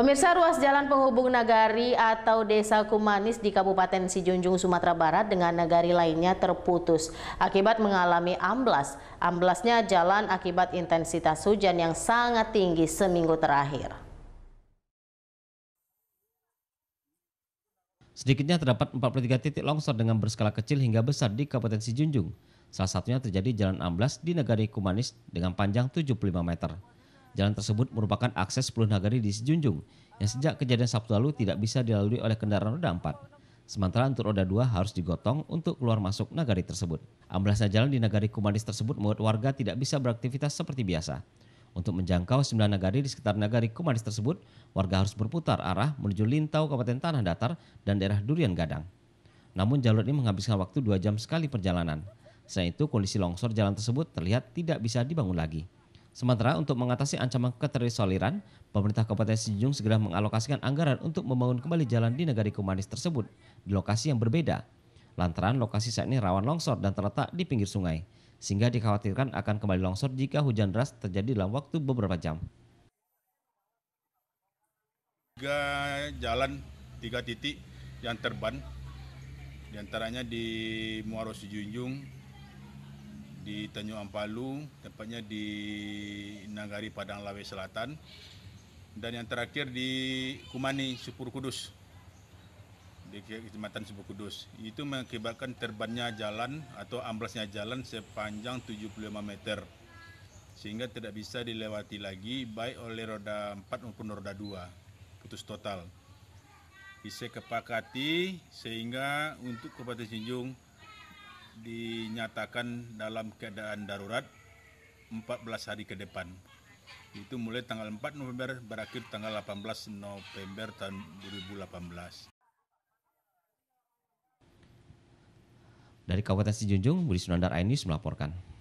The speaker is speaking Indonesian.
Pemirsa ruas jalan penghubung Nagari atau Desa Kumanis di Kabupaten Sijunjung, Sumatera Barat dengan Nagari lainnya terputus akibat mengalami amblas. Amblasnya jalan akibat intensitas hujan yang sangat tinggi seminggu terakhir. Sedikitnya terdapat 43 titik longsor dengan berskala kecil hingga besar di Kabupaten Sijunjung. Salah satunya terjadi jalan amblas di Nagari Kumanis dengan panjang 75 meter. Jalan tersebut merupakan akses Pulau Nagari di Sejunjung yang sejak kejadian Sabtu lalu tidak bisa dilalui oleh kendaraan roda 4. Sementara untuk roda 2 harus digotong untuk keluar masuk Nagari tersebut. Amblasnya jalan di Nagari Kumadis tersebut membuat warga tidak bisa beraktivitas seperti biasa. Untuk menjangkau sembilan nagari di sekitar nagari Kumadis tersebut, warga harus berputar arah menuju Lintau, Kabupaten Tanah Datar, dan daerah Durian Gadang. Namun jalur ini menghabiskan waktu dua jam sekali perjalanan. Selain itu, kondisi longsor jalan tersebut terlihat tidak bisa dibangun lagi. Sementara untuk mengatasi ancaman keterisoliran, pemerintah Kabupaten Sinjung segera mengalokasikan anggaran untuk membangun kembali jalan di negara kumanis tersebut di lokasi yang berbeda. Lantaran lokasi saat ini rawan longsor dan terletak di pinggir sungai, sehingga dikhawatirkan akan kembali longsor jika hujan deras terjadi dalam waktu beberapa jam. Tiga jalan, tiga titik yang terban, diantaranya di Muaro Sijunjung, di Tanjung Ampalu, tempatnya di Nagari Padang Lawe Selatan, dan yang terakhir di Kumani, Supur Kudus, di Kecamatan Sepur Kudus. Itu mengakibatkan terbannya jalan atau amblasnya jalan sepanjang 75 meter, sehingga tidak bisa dilewati lagi baik oleh roda 4 maupun roda 2, putus total. Bisa kepakati sehingga untuk Kabupaten Sinjung dinyatakan dalam keadaan darurat 14 hari ke depan. Itu mulai tanggal 4 November berakhir tanggal 18 November tahun 2018. Dari Kabupaten Sijunjung, Budi Sunandar, Ainis melaporkan.